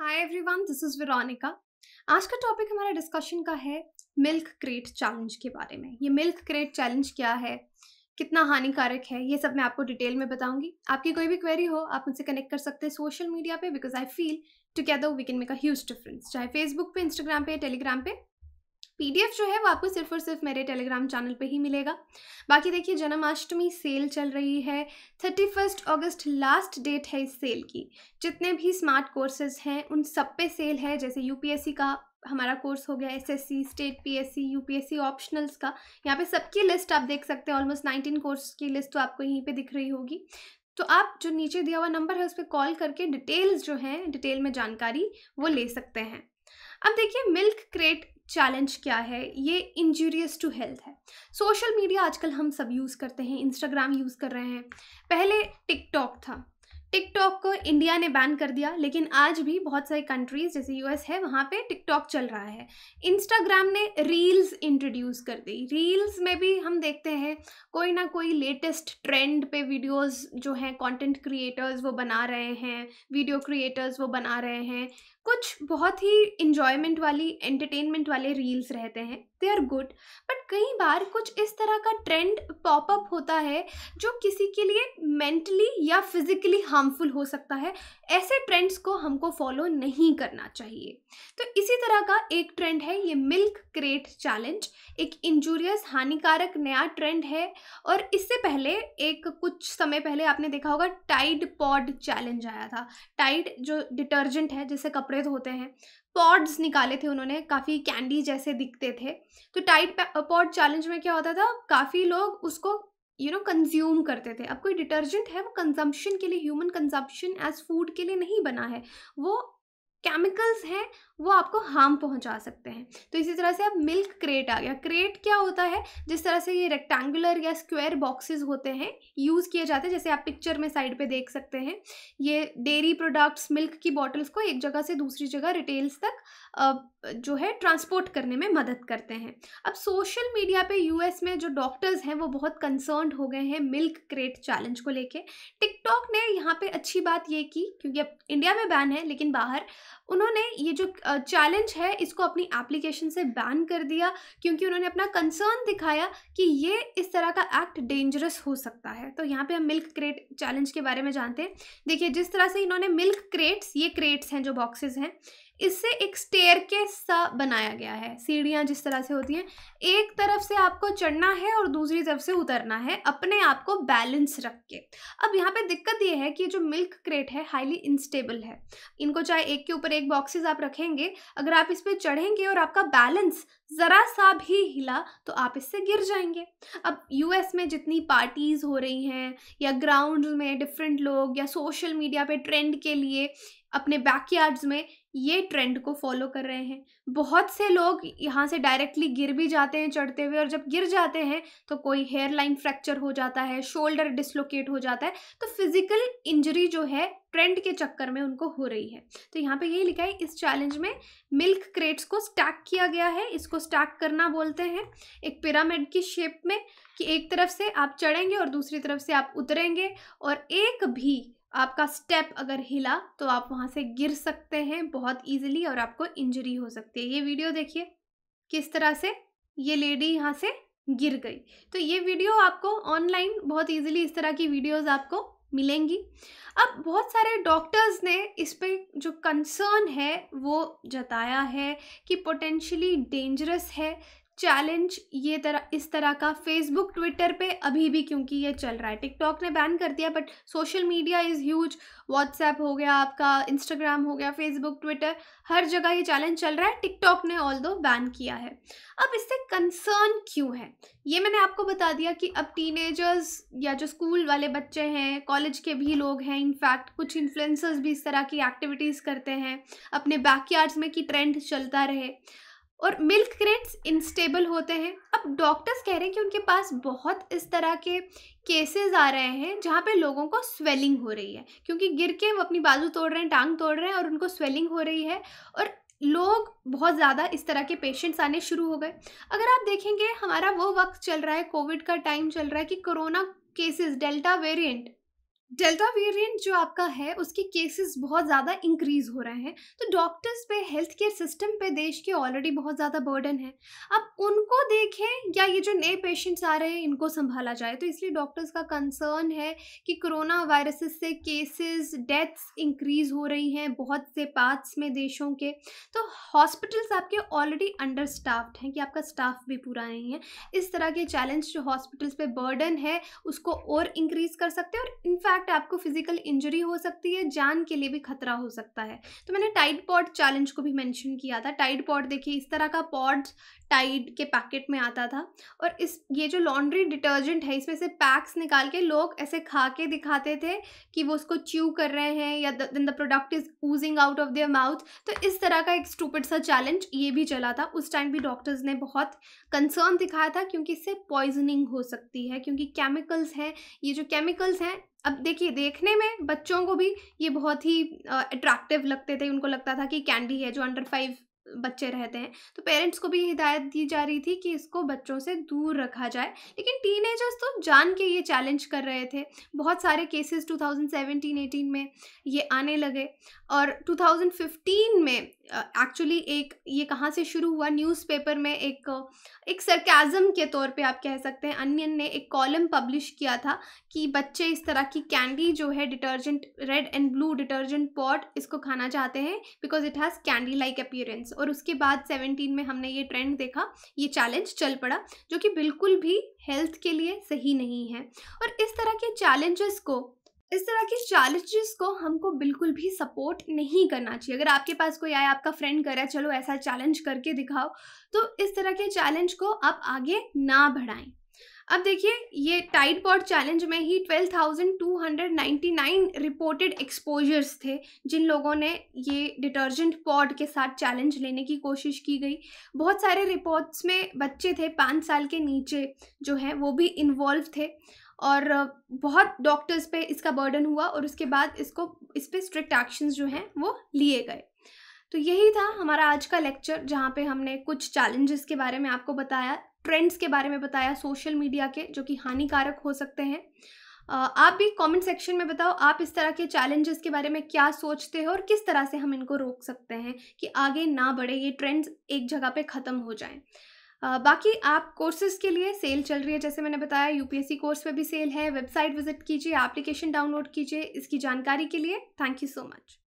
hi everyone this is Veronica आज का topic हमारा डिस्कशन का है मिल्क क्रेट चैलेंज के बारे में ये मिल्क क्रेट चैलेंज क्या है कितना हानिकारक है ये सब मैं आपको डिटेल में बताऊंगी आपकी कोई भी क्वेरी हो आप मुझसे कनेक्ट कर सकते हैं सोशल मीडिया पे because I feel together we can make a huge difference चाहे फेसबुक पे इंस्टाग्राम पे टेलीग्राम पे पीडीएफ जो है वो आपको सिर्फ और सिर्फ मेरे टेलीग्राम चैनल पे ही मिलेगा बाकी देखिए जन्माष्टमी सेल चल रही है thirty first August last date है इस सेल की जितने भी स्मार्ट कोर्सेज हैं उन सब पे सेल है जैसे यूपीएससी का हमारा कोर्स हो गया SSC state PSC UPSC optionals का यहाँ पे सबकी लिस्ट आप देख सकते हैं ऑलमोस्ट नाइनटीन कोर्स की लिस्ट तो आपको यहीं पर दिख रही होगी तो आप जो नीचे दिया हुआ नंबर है उस पर कॉल करके डिटेल्स जो हैं डिटेल में जानकारी वो ले सकते हैं अब देखिए मिल्क क्रेट चैलेंज क्या है ये इंजूरियस टू हेल्थ है सोशल मीडिया आजकल हम सब यूज़ करते हैं इंस्टाग्राम यूज़ कर रहे हैं पहले टिकटॉक था टिकटॉक को इंडिया ने बैन कर दिया लेकिन आज भी बहुत सारे कंट्रीज जैसे यूएस है वहाँ पे टिकटॉक चल रहा है इंस्टाग्राम ने रील्स इंट्रोड्यूस कर दी रील्स में भी हम देखते हैं कोई ना कोई लेटेस्ट ट्रेंड पे वीडियोस जो हैं कंटेंट क्रिएटर्स वो बना रहे हैं वीडियो क्रिएटर्स वो बना रहे हैं कुछ बहुत ही इंजॉयमेंट वाली एंटरटेनमेंट वाले रील्स रहते हैं दे आर गुड बट कई बार कुछ इस तरह का ट्रेंड पॉपअप होता है जो किसी के लिए मेंटली या फिजिकली हार्मफुल हो सकता है ऐसे ट्रेंड्स को हमको फॉलो नहीं करना चाहिए तो इसी तरह का एक ट्रेंड है ये मिल्क क्रेट चैलेंज एक इंजूरियस हानिकारक नया ट्रेंड है और इससे पहले एक कुछ समय पहले आपने देखा होगा टाइड पॉड चैलेंज आया था टाइड जो डिटर्जेंट है जिससे कपड़े कपड़े होते हैं पॉड्स निकाले थे उन्होंने काफ़ी कैंडी जैसे दिखते थे तो टाइट पॉड चैलेंज में क्या होता था काफ़ी लोग उसको यू नो कंज्यूम करते थे अब कोई डिटर्जेंट है वो कंजम्पशन के लिए ह्यूमन कंजम्पशन एज फूड के लिए नहीं बना है वो केमिकल्स हैं वो आपको हार्म पहुंचा सकते हैं तो इसी तरह से अब मिल्क क्रेट आ गया क्रेट क्या होता है जिस तरह से ये रेक्टेंगुलर या स्क्वायर बॉक्सेस होते हैं यूज़ किए जाते हैं जैसे आप पिक्चर में साइड पे देख सकते हैं ये डेयरी प्रोडक्ट्स मिल्क की बॉटल्स को एक जगह से दूसरी जगह रिटेल्स तक जो है ट्रांसपोर्ट करने में मदद करते हैं अब सोशल मीडिया पर यू में जो डॉक्टर्स हैं वो बहुत कंसर्न हो गए हैं मिल्क क्रेट चैलेंज को लेके टिकटॉक ने यहाँ पर अच्छी बात ये की क्योंकि अब इंडिया में बैन है लेकिन बाहर उन्होंने ये जो चैलेंज है इसको अपनी एप्लीकेशन से बैन कर दिया क्योंकि उन्होंने अपना कंसर्न दिखाया कि ये इस तरह का एक्ट डेंजरस हो सकता है तो यहाँ पे हम मिल्क क्रेट चैलेंज के बारे में जानते हैं देखिए जिस तरह से इन्होंने मिल्क क्रेट्स ये क्रेट्स हैं जो बॉक्सेस हैं इससे एक स्टेयर के सा बनाया गया है सीढ़ियाँ जिस तरह से होती हैं एक तरफ से आपको चढ़ना है और दूसरी तरफ से उतरना है अपने आप को बैलेंस रख के अब यहाँ पे दिक्कत ये है कि जो मिल्क क्रेट है हाईली इंस्टेबल है इनको चाहे एक के ऊपर एक बॉक्सेस आप रखेंगे अगर आप इस पर चढ़ेंगे और आपका बैलेंस ज़रा सा भी हिला तो आप इससे गिर जाएंगे अब यूएस में जितनी पार्टीज़ हो रही हैं या ग्राउंड में डिफरेंट लोग या सोशल मीडिया पे ट्रेंड के लिए अपने बैकयार्ड्स में ये ट्रेंड को फॉलो कर रहे हैं बहुत से लोग यहाँ से डायरेक्टली गिर भी जाते हैं चढ़ते हुए और जब गिर जाते हैं तो कोई हेयर लाइन फ्रैक्चर हो जाता है शोल्डर डिसलोकेट हो जाता है तो फिजिकल इंजरी जो है ट्रेंड के चक्कर में उनको हो रही है तो यहाँ पे यही लिखा है इस चैलेंज में मिल्क क्रेट्स को स्टैक किया गया है इसको स्टैक करना बोलते हैं एक पिरामिड की शेप में कि एक तरफ से आप चढ़ेंगे और दूसरी तरफ से आप उतरेंगे और एक भी आपका स्टेप अगर हिला तो आप वहाँ से गिर सकते हैं बहुत ईजिली और आपको इंजरी हो सकती है ये वीडियो देखिए किस तरह से ये लेडी यहाँ से गिर गई तो ये वीडियो आपको ऑनलाइन बहुत इजीली इस तरह की वीडियोस आपको मिलेंगी अब बहुत सारे डॉक्टर्स ने इस पर जो कंसर्न है वो जताया है कि पोटेंशियली डेंजरस है चैलेंज ये तरह इस तरह का फेसबुक ट्विटर पे अभी भी क्योंकि ये चल रहा है टिकटॉक ने बैन कर दिया but social media is huge WhatsApp हो गया आपका इंस्टाग्राम हो गया फेसबुक ट्विटर हर जगह ये चैलेंज चल रहा है टिकटॉक ने ऑल दो बैन किया है अब इससे कंसर्न क्यों है ये मैंने आपको बता दिया कि अब टीनेजर्स या जो स्कूल वाले बच्चे हैं कॉलेज के भी लोग हैं इनफैक्ट कुछ इन्फ्लुएंसर्स भी इस तरह की एक्टिविटीज़ करते हैं अपने बैकयार्ड्स में कि ट्रेंड चलता रहे और मिल्क क्रेट्स इंस्टेबल होते हैं अब डॉक्टर्स कह रहे हैं कि उनके पास बहुत इस तरह के केसेस आ रहे हैं जहाँ पे लोगों को स्वेलिंग हो रही है क्योंकि गिर के वो अपनी बाजू तोड़ रहे हैं टांग तोड़ रहे हैं और उनको स्वेलिंग हो रही है और लोग बहुत ज़्यादा इस तरह के पेशेंट्स आने शुरू हो गए अगर आप देखेंगे हमारा वो वक्त चल रहा है कोविड का टाइम चल रहा है कि corona cases delta variant delta variant जो आपका है उसके केसेस बहुत ज़्यादा इंक्रीज हो रहे हैं तो डॉक्टर्स पे हेल्थ केयर सिस्टम पे देश के ऑलरेडी बहुत ज़्यादा बर्डन है अब उनको देखें या ये जो नए पेशेंट्स आ रहे हैं इनको संभाला जाए तो इसलिए डॉक्टर्स का कंसर्न है कि कोरोना वायरसेस से केसेस डेथ्स इंक्रीज हो रही हैं बहुत से पार्ट्स में देशों के तो हॉस्पिटल्स आपके ऑलरेडी अंडर स्टाफ्ड हैं कि आपका स्टाफ भी पूरा नहीं है इस तरह के चैलेंज जो हॉस्पिटल्स पर बर्डन है उसको और इंक्रीज कर सकते हैं और इनफैक्ट इनफैक्ट आपको फिजिकल इंजरी हो सकती है जान के लिए भी खतरा हो सकता है तो मैंने टाइट पॉड चैलेंज को भी मैंशन किया था टाइट पॉड देखिए इस तरह का पॉड टाइड के पैकेट में आता था और इस ये जो लॉन्ड्री डिटर्जेंट है इसमें से पैक्स निकाल के लोग ऐसे खा के दिखाते थे कि वो उसको च्यू कर रहे हैं या दिन the product is oozing out of their mouth तो इस तरह का एक स्टूपिड सा चैलेंज ये भी चला था उस टाइम भी डॉक्टर्स ने बहुत कंसर्न दिखाया था क्योंकि इससे पॉइजनिंग हो सकती है क्योंकि केमिकल्स हैं ये जो केमिकल्स हैं अब देखिए देखने में बच्चों को भी ये बहुत ही अट्रैक्टिव लगते थे उनको लगता था कि कैंडी है जो अंडर फाइव बच्चे रहते हैं तो पेरेंट्स को भी हिदायत दी जा रही थी कि इसको बच्चों से दूर रखा जाए लेकिन टीनेजर्स तो जान के ये चैलेंज कर रहे थे बहुत सारे केसेस 2017-18 में ये आने लगे और 2015 में एक्चुअली एक ये कहाँ से शुरू हुआ न्यूज़पेपर में एक एक सरकाज़म के तौर पे आप कह सकते हैं अनियन ने एक कॉलम पब्लिश किया था कि बच्चे इस तरह की कैंडी जो है detergent red and blue detergent pot इसको खाना चाहते हैं because it has candy like appearance और उसके बाद सेवनटीन में हमने ये ट्रेंड देखा ये चैलेंज चल पड़ा जो कि बिल्कुल भी हेल्थ के लिए सही नहीं है और इस तरह के चैलेंजेस को इस तरह के चैलेंजेस को हमको बिल्कुल भी सपोर्ट नहीं करना चाहिए अगर आपके पास कोई आए आपका फ्रेंड कर रहा है चलो ऐसा चैलेंज करके दिखाओ तो इस तरह के चैलेंज को आप आगे ना बढ़ाएं अब देखिए ये टाइड पॉड चैलेंज में ही 12,299 रिपोर्टेड एक्सपोजर्स थे जिन लोगों ने ये डिटर्जेंट पॉड के साथ चैलेंज लेने की कोशिश की गई बहुत सारे रिपोर्ट्स में बच्चे थे पाँच साल के नीचे जो हैं वो भी इन्वॉल्व थे और बहुत डॉक्टर्स पे इसका बर्डन हुआ और उसके बाद इसको इस पर स्ट्रिक्ट एक्शंस जो हैं वो लिए गए तो यही था हमारा आज का लेक्चर जहाँ पे हमने कुछ चैलेंजेस के बारे में आपको बताया ट्रेंड्स के बारे में बताया सोशल मीडिया के जो कि हानिकारक हो सकते हैं आप भी कमेंट सेक्शन में बताओ आप इस तरह के चैलेंजेस के बारे में क्या सोचते हो और किस तरह से हम इनको रोक सकते हैं कि आगे ना बढ़े ये ट्रेंड्स एक जगह पे ख़त्म हो जाएं बाकी आप कोर्सेज के लिए सेल चल रही है जैसे मैंने बताया यूपीएससी कोर्स पे भी सेल है वेबसाइट विजिट कीजिए एप्लीकेशन डाउनलोड कीजिए इसकी जानकारी के लिए थैंक यू सो मच